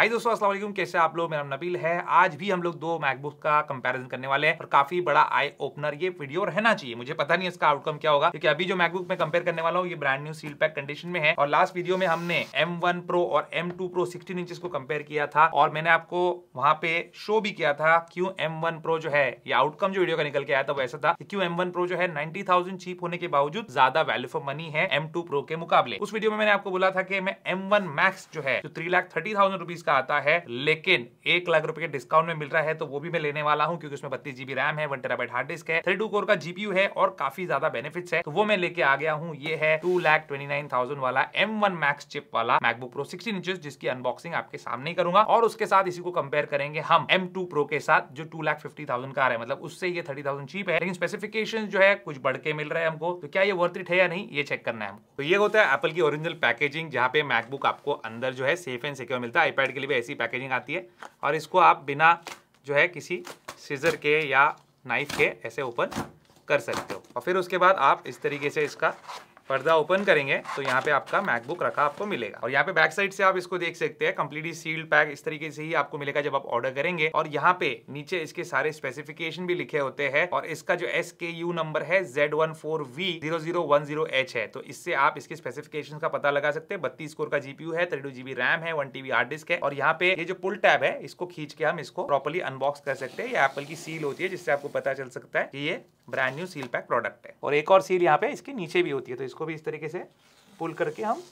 हाय दोस्तों अस्सलाम वालेकुम कैसे आप लोग मेरा नबील है आज भी हम लोग दो मैकबुक का कंपैरिजन करने वाले हैं और काफी बड़ा आई ओपनर ये वीडियो रहना चाहिए मुझे पता नहीं इसका आउटकम क्या होगा क्योंकि अभी जो मैकबुक मैं कंपेयर करने वाला हूँ ये brand new seal pack condition में है और लास्ट वीडियो में हमने एम वन प्रो और M two Pro sixteen inches को कम्पेयर किया था और मैंने आपको वहां पे शो भी किया था क्यों एम वन प्रो जो है ये आउटकम जो वीडियो का निकल के आया था वो ऐसा था क्यों एम वन प्रो जो है नाइन्टी थाउजेंड चीप होने के बावजूद ज्यादा वैल्यू फॉर मनी है एम टू प्रो के मुकाबले उस वीडियो में मैंने आपको बोला था कि मैं एम वन मैक्स जो है जो three lakh thirty thousand rupees का आता है लेकिन एक लाख रुपए के डिस्काउंट में मिल रहा है तो वो भी मैं लेने वाला हूँ क्योंकि उसमें बत्तीस जीबी रैम है वन टेराबाइट हार्ड डिस्क है थ्री टू कोर का जीपीयू है और काफी ज्यादा बेनिफिट है तो वो मैं लेके आ गया हूँ ये है two lakh twenty nine thousand वाला एम वन मैक्स चिप वाला मैकबुक प्रो सिक्सटीन इंचेस जिसकी अनबॉक्सिंग आपके सामने ही करूंगा और उसके साथ इसी को कंपेयर करेंगे हम एम टू प्रो के साथ जो टू लाख फिफ्टी थाउजेंड का आ रहा है मतलब उससे ये थर्टी थाउजेंड चीप है लेकिन स्पेसिफिकेशन जो है कुछ बढ़ के मिल रहा है हमको तो क्या ये वर्थ इट है या नहीं ये चेक करना है हमको तो ये होता है एप्पल की ओरिजिनल पैकेजिंग जहाँ पे मैकबुक आपको अंदर जो है सेफ एंड सिक्योर मिलता है आईपैड के लिए भी ऐसी पैकेजिंग आती है और इसको आप बिना जो है किसी सीजर के या नाइफ के ऐसे ओपन कर सकते हो और फिर उसके बाद आप इस तरीके से इसका पर्दा ओपन करेंगे तो यहाँ पे आपका मैकबुक रखा आपको मिलेगा और यहाँ पे बैक साइड से आप इसको देख सकते हैं कम्प्लीटली सील्ड पैक इस तरीके से ही आपको मिलेगा जब आप ऑर्डर करेंगे और यहाँ पे नीचे इसके सारे स्पेसिफिकेशन भी लिखे होते हैं और इसका जो एस के यू नंबर है Z one four V zero zero one zero H है तो इससे आप इसके स्पेसिफिकेशन का पता लगा सकते हैं बत्तीस कोर का जीपीयू है थर्टी जीबी रैम है वन टीबी हार्ड डिस्क है और यहाँ पे ये जो पुल टैब है इसको खींच के हम इसको प्रॉपरली अनबॉक्स कर सकते हैं ये एप्पल की सील होती है जिससे आपको पता चल सकता है कि ये brand new seal pack product है और एक और सील यहाँ पे इसके नीचे भी होती है तो इसको भी इस तरीके से पुल करके हम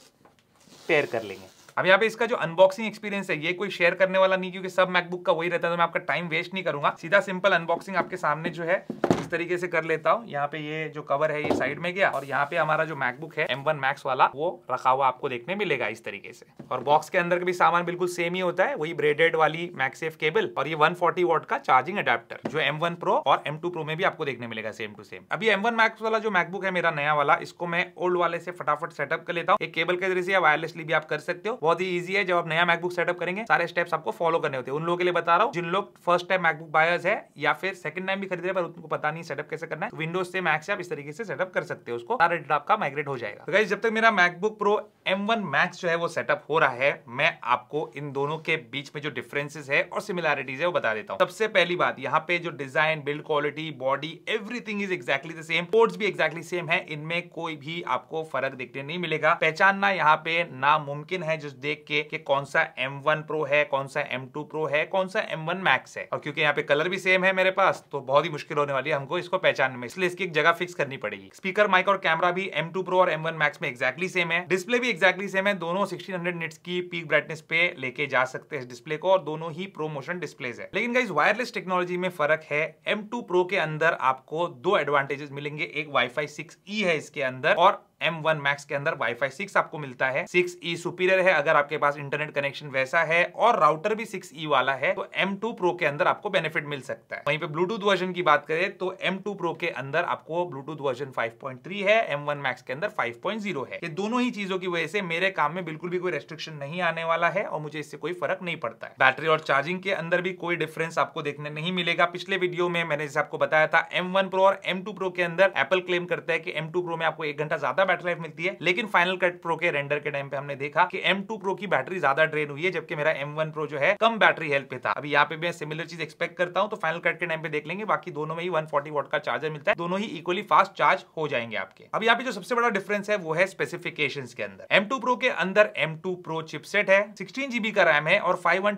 पेयर कर लेंगे अब यहाँ पे इसका जो अनबॉक्सिंग एक्सपीरियंस है ये कोई शेयर करने वाला नहीं क्योंकि सब मैकबुक का वही रहता है तो मैं आपका टाइम वेस्ट नहीं करूंगा सीधा सिंपल अनबॉक्सिंग आपके सामने जो है इस तरीके से कर लेता हूँ यहाँ पे ये जो कवर है ये साइड में गया और यहाँ पे हमारा जो मैकबुक है एम मैक्स वाला वो रखा हुआ आपको देखने मिलेगा इस तरीके से और बॉक्स के अंदर भी सामान बिल्कुल सेम ही होता है वही ब्रेडेड वाली मैक्सेफ केबल और ये वन फोर्टी का चार्जिंग अडेप्टर जो एम प्रो और एम प्रो में भी आपको देखने मिलेगा सेम टू सेम अभी एम मैक्स वाला जो मैकबुक है मेरा नया वाला इसको मैं ओल्ड वाले से फटाफट सेटअप कर लेता हूँ एक केबल के जरिए वायरलेसली भी आप कर सकते हो बहुत ही ईजी है जब आप नया मैकबुक सेटअप करेंगे सारे स्टेप्स आपको फॉलो करने होते हैं उन लोगों के लिए बता रहा हूँ जिन लोग फर्स्ट टाइम मैकबुक बायर्स है या फिर सेकंड टाइम भी खरीद रहे पर उनको पता नहीं सेटअप कैसे करना है विंडोज तो से मैक्स आप इस तरीके से सेटअप कर सकते हो उसको सारा डेटा आपका माइग्रेट हो जाएगा तो जब तक मेरा MacBook pro M one Max जो है वो सेटअप हो रहा है मैं आपको इन दोनों के बीच में जो डिफरेंसेस है और सिमिलैरिटीज है वो बता देता हूँ सबसे पहली बात यहाँ पे जो design build quality body everything is exactly the same ports भी एक्जैक्टली सेम है इनमें कोई भी आपको फर्क देखने नहीं मिलेगा पहचानना यहाँ पे नामुमकिन है जिस देख के कि कौन सा M1 Pro है कौन सा M2 Pro है कौन सा M1 Max है और क्योंकि यहाँ पे कलर भी सेम है मेरे पास तो बहुत ही मुश्किल होने वाली है हमको इसको पहचानने में इसलिए इसकी एक जगह फिक्स करनी पड़ेगी स्पीकर माइक और कैमरा भी M2 Pro और M1 Max में एक्जैक्टली सेम है डिस्प्ले भी एक्जैक्टली सेम है दोनों सिक्सटीन हंड्रेड की पीक ब्राइटनेस पे लेके जा सकते हैं डिस्प्ले को और दोनों ही प्रो मोशन डिस्प्ले है लेकिन इस वायरलेस टेक्नोलॉजी में फर्क है एम टू के अंदर आपको दो एडवांटेजेस मिलेंगे एक वाईफाई 6E है इसके अंदर और एम वन मैक्स के अंदर फाई सिक्स आपको मिलता है सिक्स ई सुपीरियर है अगर आपके पास इंटरनेट कनेक्शन वैसा है और राउटर भी सिक्स ई e वाला है तो एम टू प्रो के अंदर आपको बेनिफिट मिल सकता है वहीं पे ब्लूटूथ वर्जन की बात करें तो एम टू प्रो के अंदर आपको Bluetooth version five point three है एम वन मैक्स के अंदर फाइव पॉइंट जीरो है ये दोनों ही चीजों की वजह से मेरे काम में बिल्कुल भी कोई रेस्ट्रिक्शन नहीं आने वाला है और मुझे इससे कोई फर्क नहीं पड़ता है बैटरी और चार्जिंग के अंदर भी कोई डिफरेंस आपको देखने नहीं मिलेगा पिछले वीडियो में मैंने जैसे आपको बताया था एम वन प्रो और एम टू प्रो के अंदर एप्पल क्लेम करता है कि एम टू प्रो में आपको एक घंटा ज्यादा ज्यादा बैटरी लाइफ मिलती है लेकिन फाइनल कट प्रो के रेंडर के टाइम पे हमने देखा कि एम प्रो की बैटरी ज्यादा ड्रेन हुई है जबकि मेरा एम प्रो जो है कम बैटरी हेल्थ पे था अभी यहाँ पे मैं सिमिलर चीज एक्सपेक्ट करता हूँ तो फाइनल कट के टाइम पे देख लेंगे बाकी दोनों में ही वन फोर्टी का चार्जर मिलता है दोनों ही इक्वली फास्ट चार्ज हो जाएंगे आपके अभी यहाँ पे जो सबसे बड़ा डिफरेंस है वो है स्पेसिफिकेशन के अंदर एम प्रो के अंदर एम प्रो चिपसेट है सिक्सटीन का रैम है और फाइव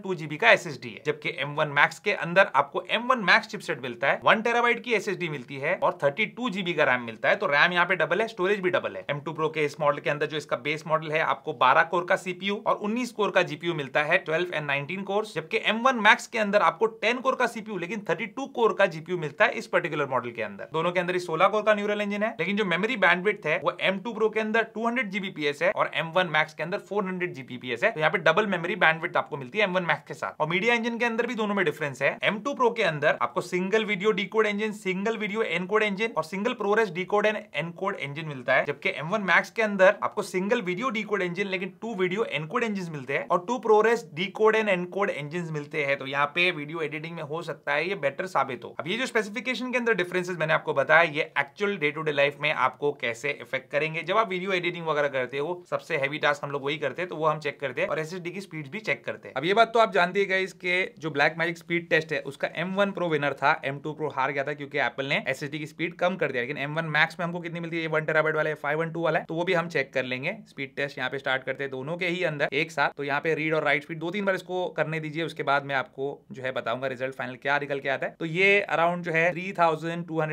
का एस है जबकि एम वन मैक्स के अंदर आपको एम वन मैक्स चिपसेट मिलता है वन टेराबाइट की एस मिलती है और थर्टी टू जीबी का रैम मिलता है तो रैम यहाँ पे डबल है स्टोरेज भी डबल मॉडल है एम टू प्रो के इस मॉडल के अंदर जो इसका बेस मॉडल है आपको बारह कोर का सीपीयू और उन्नीस कोर का जीपीयू मिलता है ट्वेल्व एंड नाइनटीन कोर्स जबकि एम वन के अंदर आपको टेन कोर का सीपीयू लेकिन थर्टी कोर का जीपीयू मिलता है इस पर्टिकुलर मॉडल के अंदर दोनों के अंदर सोलह कोर का न्यूरल इंजन है लेकिन जो मेमोरी बैंडविड्थ है वो एम टू प्रो के अंदर टू हंड्रेड जीबीपीएस है और एम वन मैक्स के अंदर फोर हंड्रेड जीबीपीएस है तो यहाँ पे डबल मेमोरी बैंडविड्थ आपको मिलती है एम वन मैक्स के साथ और मीडिया इंजन के अंदर भी दोनों में डिफरेंस है एम टू प्रो के अंदर आपको single video decode engine single video encode engine और single ProRes decode and encode engine मिलता है जबकि कि M1 Max के अंदर आपको सिंगल वीडियो डीकोड इंजन लेकिन टू वीडियो एनकोड इंजन मिलते हैं और two ProRes decode and encode engine मिलते हैं तो यहाँ पे वीडियो एडिटिंग में हो सकता है ये बेटर साबित हो अब ये जो स्पेसिफिकेशन के अंदर डिफरेंसेस मैंने आपको बताया ये actual day to day life में आपको कैसे इफेक्ट करेंगे जब आप वीडियो एडिटिंग वगैरह करते हो सबसे हैवी टास्क हम लोग वही करते हैं तो वो हम चेक करते हैं और एस की स्पीड भी चेक करते हैं अब ये बात तो आप जानते हैं गाइस के जो ब्लैक मैजिक स्पीड टेस्ट है उसका एम वन प्रो विनर था एम टू प्रो हार गया था क्योंकि एप्पल ने एस की स्पीड कम कर दिया लेकिन एम वन मैक्स में हमको कितनी मिलती है ये वन टेराबाइट वाले फाइव फाइव वन टू वाला है तो वो भी हम चेक कर लेंगे स्पीड टेस्ट यहाँ पे स्टार्ट करते हैं दोनों के ही अंदर एक साथ तो यहाँ पे रीड और राइट स्पीड दो तीन बार इसको करने दीजिए उसके बाद मैं आपको जो है बताऊंगा रिजल्ट फाइनल क्या निकल के आता है तो ये अराउंड जो है थ्री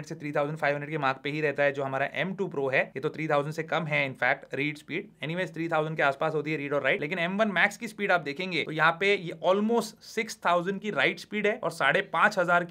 से थ्री के मार्क पे ही रहता है जो हमारा एम टू है ये तो थ्री से कम है in fact read speed anyways के आसपास होती है रीड और राइट लेकिन एम मैक्स की स्पीड आप देखेंगे तो यहाँ पे ऑलमोस्ट सिक्स की राइट स्पीड है और साढ़े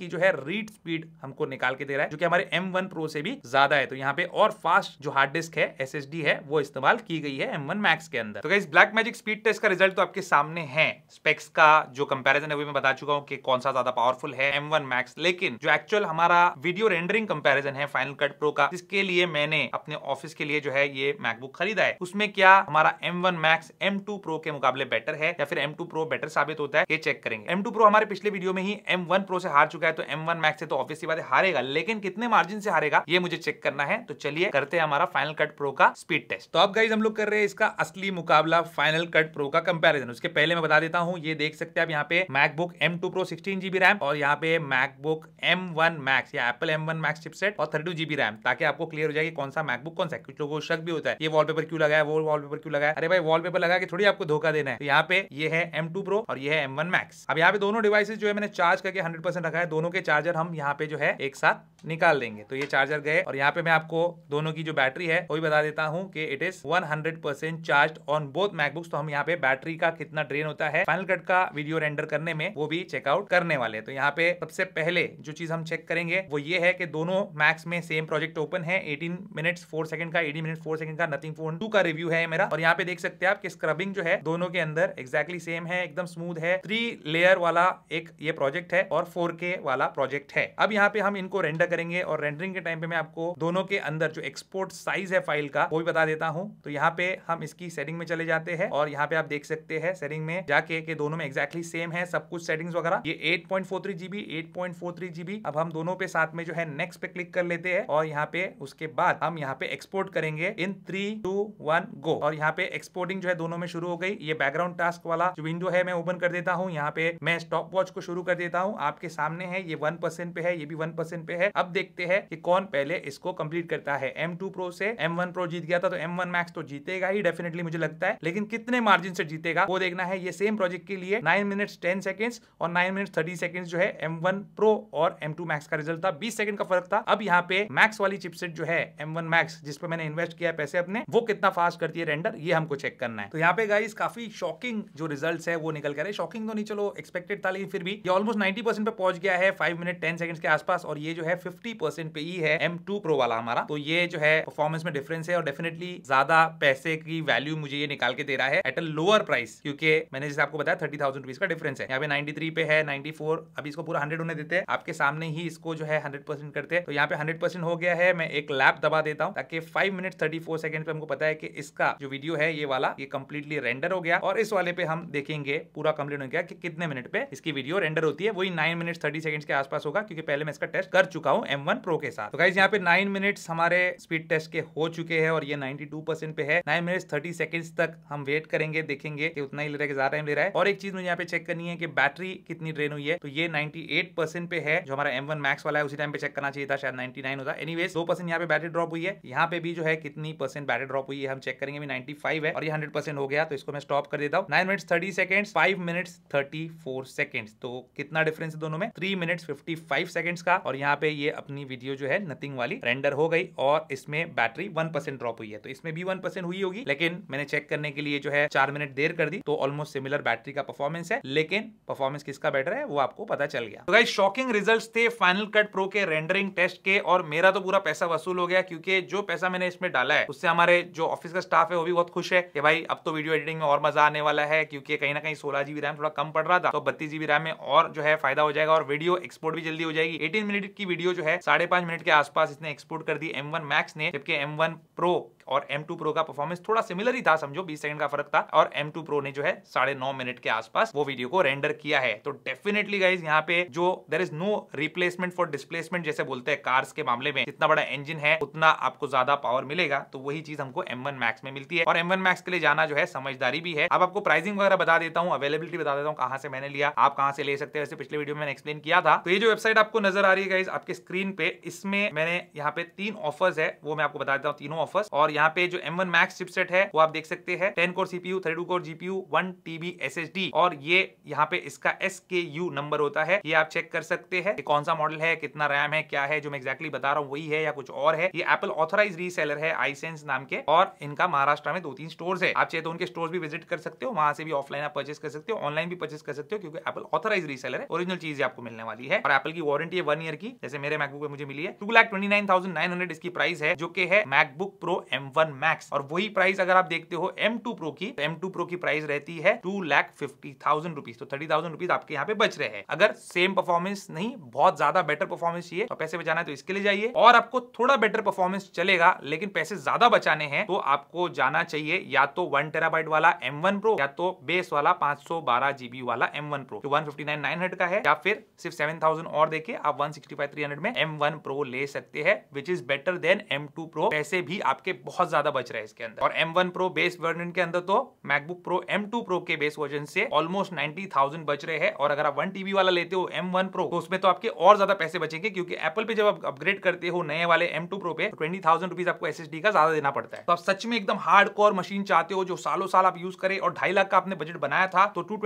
की जो है रीड स्पीड हमको निकाल के दे रहा है जो कि हमारे एम वन प्रो से भी ज्यादा है तो यहाँ पे और फास्ट जो हार्ड डिस्क है है एस है वो इस्तेमाल की गई है एम मैक्स के अंदर तो इस ब्लैक मैजिक स्पीड टेस्ट का रिजल्ट तो आपके सामने है स्पेक्स का जो कंपेरिजन है वो मैं बता चुका हूँ कि कौन सा ज्यादा पावरफुल है एम मैक्स लेकिन जो एक्चुअल हमारा वीडियो रेंडरिंग कंपेरिजन है फाइनल कट प्रो का इसके लिए मैंने अपने ऑफिस के लिए जो है ये मैकबुक खरीदा है उसमें क्या हमारा एम मैक्स एम प्रो के मुकाबले बेटर है या फिर एम प्रो बेटर साबित होता है ये चेक करेंगे एम प्रो हमारे पिछले वीडियो में ही एम प्रो से हार चुका है तो एम मैक्स से तो ऑफिस की बात हारेगा लेकिन कितने मार्जिन से हारेगा ये मुझे चेक करना है तो चलिए करते हैं हमारा फाइनल कट कट प्रो का स्पीड टेस्ट तो अब गाइज हम लोग कर रहे हैं इसका असली मुकाबला फाइनल कट प्रो का कंपेरिजन उसके पहले मैं बता देता हूँ ये देख सकते हैं आप यहाँ पे MacBook M two Pro sixteen GB RAM और यहाँ पे मैकबुक एम वन मैक्स या Apple M one Max chipset और थर्टी टू जीबी रैम ताकि आपको क्लियर हो जाए कि कौन सा मैकबुक कौन सा कुछ लोगों को शक भी होता है ये वॉलपेपर क्यों लगाया वो वॉलपेपर क्यों लगाया अरे भाई वॉलपेपर लगा के थोड़ी आपको धोखा देना है तो यहाँ पे ये है एम टू प्रो और ये है एम वन मैक्स अब यहाँ पे दोनों डिवाइसेज जो है मैंने चार्ज करके हंड्रेड परसेंट रखा है दोनों के चार्जर हम यहाँ पे जो है एक साथ निकाल देंगे तो ये चार्जर गए और यहाँ पे मैं आपको दोनों की जो बैटरी है वो भी बता देता हूँ कि it is 100 percent charge on both MacBooks तो हम यहाँ पे बैटरी का कितना ड्रेन होता है फाइनल कट का वीडियो रेंडर करने में वो भी चेकआउट करने वाले तो यहाँ पे सबसे पहले जो चीज हम चेक करेंगे वो ये है कि दोनों मैक्स में सेम प्रोजेक्ट ओपन है एटीन मिनट फोर सेकंड का एटीन मिनट फोर सेकंड का नथिंग फोन टू का रिव्यू है मेरा और यहाँ पे देख सकते हैं आप कि स्क्रबिंग जो है दोनों के अंदर एग्जैक्टली सेम है एकदम स्मूथ है थ्री लेयर वाला एक ये प्रोजेक्ट है और फोर वाला प्रोजेक्ट है अब यहाँ पे हम इनको रेंडर करेंगे और रेंडरिंग के टाइम पे मैं आपको दोनों के अंदर जो एक्सपोर्ट साइज है फाइल का वो भी बता देता हूँ तो यहाँ पे हम इसकी सेटिंग में चले जाते हैं और यहाँ पे आप देख सकते हैं सेटिंग में जाके के दोनों में एक्जैक्टली सेम है सब कुछ सेटिंग्स वगैरह ये 8.43 जीबी 8.43 जीबी अब हम दोनों पे साथ में जो है नेक्स्ट पे क्लिक कर लेते हैं और यहाँ पे उसके बाद हम यहाँ पे एक्सपोर्ट करेंगे in three two one go और यहाँ पे एक्सपोर्टिंग जो है दोनों में शुरू हो गई ये बैकग्राउंड टास्क वाला जो विंडो है मैं ओपन कर देता हूँ यहाँ पे मैं स्टॉप वॉच को शुरू कर देता हूँ आपके सामने है ये वन पे है ये भी वन पे है अब देखते हैं कि कौन पहले इसको कंप्लीट करता है एम प्रो से एम वन प्रो जीत गया था तो एम वन मैक्स तो जीतेगा ही डेफिनेटली मुझे लगता है लेकिन कितने मार्जिन से जीतेगा वो देखना है ये सेम प्रोजेक्ट के लिए नाइन मिनट्स टेन सेकेंड्स और नाइन मिनट्स थर्टी सेकेंड्स जो है एम वन प्रो और एम टू मैक्स का रिजल्ट था बीस सेकंड का फर्क था अब यहाँ पे मैक्स वाली चिपसेट जो है एम वन मैक्स जिसपे मैंने इन्वेस्ट किया पैसे अपने वो कितना फास्ट करती है रेंडर ये हमको चेक करना है तो यहाँ पे गाइस काफी शॉकिंग जो रिजल्ट है वो निकल कर शॉकिंग तो नहीं चलो एक्सपेक्टेड था लेकिन फिर भी ये ऑलमोस्ट नाइनटी परसेंट पे पहुंच गया है फाइव मिनट टेन सेकंड के आसपास और ये जो है फिफ्टी परसेंट पे ही है एम टू प्रो वाला हमारा तो ये जो है परफॉर्मेंस में डिफरेंस है और डेफिनेटली ज्यादा पैसे की वैल्यू मुझे ये निकाल के दे रहा है एट अ लोअर प्राइस क्योंकि मैंने जैसे आपको बताया थर्टी थाउजेंड रुपीज का डिफरेंस है यहाँ पे नाइन्टी थ्री पे है नाइन्टी फोर अभी इसको पूरा हंड्रेड होने देते हैं आपके सामने ही इसको जो है हंड्रेड परसेंट करते हैं तो यहाँ पे हंड्रेड परसेंट हो गया है मैं एक लैप दबा देता हूँ ताकि five minute thirty four second पे हमको पता है कि इसका जो वीडियो है ये वाला ये कम्प्लीटली रेंडर हो गया और इस वाले पे हम देखेंगे पूरा कम्प्लीट हो गया कि कितने मिनट पे इसकी वीडियो रेंडर होती है वही नाइन मिनट थर्टी सेकंड के आसपास होगा क्योंकि पहले मैं इसका टेस्ट कर चुका हूँ एम वन प्रो के साथ तो गाइज यहाँ पे नाइन मिनट्स हमारे स्पीड टेस्ट के हो चुके हैं और ये 92 परसेंट पे है नाइन मिनट थर्टी सेकेंड तक हम वेट करेंगे देखेंगे कि उतना ही ले रहा है ज्यादा टाइम ले रहा है और एक चीज मुझे यहाँ पे चेक करनी है कि बैटरी कितनी ड्रेन हुई है तो ये 98 परसेंट पे है जो हमारा M1 मैक्स वाला है उसी टाइम पे चेक करना चाहिए था शायद 99 होता एनी वेज दो परसेंट यहाँ पे बैटरी ड्रॉप हुई है यहाँ पे भी जो है कितनी परसेंट बैटरी ड्रॉप हुई है हम चेक करेंगे नाइन्टी फाइव है और ये हंड्रेड परसेंट हो गया तो इसको मैं स्टॉप कर देता हूँ nine minutes thirty second five minute thirty four second तो कितना डिफरेंस है दोनों में three minute fifty five second का और यहाँ पे ये अपनी वीडियो जो है नथिंग वाली रेंडर हो गई और इसमें बैटरी वन परसेंट ड्रॉप हुई है तो इसमें भी वन परसेंट हुई होगी लेकिन मैंने चेक करने के लिए जो है चार मिनट देर कर दी तो ऑलमोस्ट सिमिलर बैटरी का परफॉर्मेंस है लेकिन परफॉर्मेंस किसका बेटर है वो आपको पता चल गया तो गाइस शॉकिंग रिजल्ट्स थे फाइनल कट प्रो के रेंडरिंग टेस्ट के और मेरा तो पूरा पैसा वसूल हो गया क्योंकि जो पैसा मैंने इसमें डाला है उससे हमारे जो ऑफिस का स्टाफ है वो भी बहुत खुश है कि भाई अब तो वीडियो एडिटिंग में और मजा आने वाला है क्योंकि कहीं ना कहीं सोलह जीबी रैम थोड़ा कम पड़ रहा था तो बत्तीस जीबी रैम में और जो है फायदा हो जाएगा और वीडियो एक्सपोर्ट भी जल्दी हो जाएगी एटीन मिनट की वीडियो जो है साढ़े मिनट के आसपास इसने एक्सपोर्ट कर दी एम मैक्स ने जबकि एम वन M1 Pro और M2 Pro का परफॉर्मेंस थोड़ा सिमिलर ही था समझो 20 सेकंड का फर्क था और M2 Pro ने जो है साढ़े नौ मिनट के आसपास वो वीडियो को रेंडर किया है तो डेफिनेटली गाइज यहाँ पे जो there is no replacement for displacement जैसे बोलते हैं कार्स के मामले में जितना बड़ा इंजन है उतना आपको ज्यादा पावर मिलेगा तो वही चीज हमको एम Max में मिलती है और एम Max के लिए जाना जो है समझदारी भी है अब आपको प्राइसिंग वगैरह बता देता हूँ अवेलेबिलिटी बता देता हूँ कहाँ से मैंने लिया आप कहाँ से ले सकते हैं पिछले वीडियो में एक्सप्लेन किया था तो ये जो वेबसाइट आपको नजर आ रही है गाइज आपके स्क्रीन पे इसमें मैंने यहाँ पे तीन ऑफर्स है वो मैं आपको बता देता हूँ तीनों ऑफर्स और यहाँ पे जो M1 Max चिपसेट है वो आप देख सकते हैं ten core CPU two core GPU one TB SSD और ये यहाँ पे इसका SKU नंबर होता है ये आप चेक कर सकते हैं कौन सा मॉडल है कितना रैम है क्या है जो मैं एक्जैक्टली बता रहा हूँ वही है या कुछ और है ये एपल ऑथोराइज रीसेलर है आईसेंस नाम के और इनका महाराष्ट्र में दो तीन स्टोर है आप चाहे तो उनके स्टोर भी विजिट कर सकते हो वहां से भी ऑफलाइन आप परचेस कर सकते हो ऑनलाइन भी परचेस कर सकते हो क्योंकि एपल ऑथोराइज रीसेलर है ओरिजिनल चीज आपको मिलने वाली है और एपल की वारंटी है वन ईयर की जैसे मेरे मैकबुक में मुझे मिली है two lakh twenty nine thousand nine hundred इसकी प्राइस है जो कि है Mac MacBook pro M one Max और वही प्राइस अगर आप देखते हो एम टू प्रो की एम टू प्रो की प्राइस रहती है two lakh fifty thousand rupees तो थर्टी थाउजेंड रुपीज आपके यहाँ पे बच रहे हैं अगर सेम परफॉर्मेंस नहीं बहुत ज्यादा बेटर परफॉर्मेंस चाहिए और तो पैसे बचाना है तो इसके लिए जाइए और आपको थोड़ा बेटर परफॉर्मेंस चलेगा लेकिन पैसे ज्यादा बचाने हैं तो आपको जाना चाहिए या तो वन टेराबाइट वाला एम वन प्रो या तो बेस वाला पांच सौ बारह जीबी वाला M one Pro one fifty nine nine hundred का है या फिर सिर्फ सेवन थाउजेंड और देखिए आप one sixty five three hundred में एम वन प्रो ले सकते हैं which is better than M two Pro पैसे भी आपके बहुत ज्यादा बच रहे हैं इसके अंदर और M1 Pro बेस वर्जन के अंदर तो MacBook Pro M2 Pro के बेस वर्जन से ऑलमोस्ट नाइनटी थाउजेंड बच रहे हैं और अगर आप वन टीबी वाला लेते हो M1 Pro तो उसमें तो आपके और ज्यादा पैसे बचेंगे क्योंकि Apple पे जब आप अपग्रेड करते हो नए वाले M2 Pro पे ट्वेंटी थाउजेंड रुपीज आपको एस का ज्यादा देना पड़ता है तो आप सच में एकदम हार्ड कोर मशीन चाहते हो जो सालों साल आप यूज करें और ढाई लाख का आपने बजट बनाया था तो टू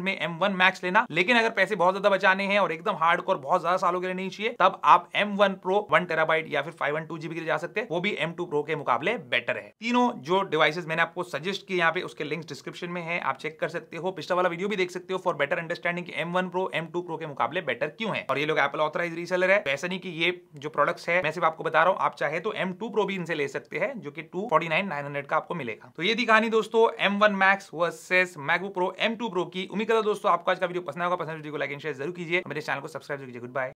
में एम वन मैक्स लेना लेकिन अगर पैसे बहुत ज्यादा बचाने हैं और एकदम हार्ड कोर बहुत ज्यादा सालों के लिए नहीं चाहिए तब आप M one Pro one terabyte या फिर फाइव वन टू जीबी के लिए जा सकते हैं वो भी M2 Pro के मुकाबले बेटर है तीनों जो डिवाइसेज मैंने आपको सजेस्ट किए यहाँ पे उसके लिंक्स डिस्क्रिप्शन में है आप चेक कर सकते हो पिछला वाला वीडियो भी देख सकते हो for better understanding M one pro M two pro के मुकाबले बेटर क्यों है और ये लोग एपल ऑथराइज रीसेलर है ऐसा नहीं की ये जो प्रोडक्ट्स है मैं सिर्फ आपको बता रहा हूँ आप चाहे तो एम टू प्रो भी इनसे ले सकते हैं जो कि two forty nine nine hundred का आपको मिलेगा तो ये कहानी दोस्तों M one max versus MacBook pro M two pro की उम्मीद करो दोस्तों आपको आज का वीडियो पसंद होगा पसंद तो वीडियो को लाइक एंड शेयर जरूर कीजिए मेरे चैनल को सब्सक्राइब कीजिए गुड बाय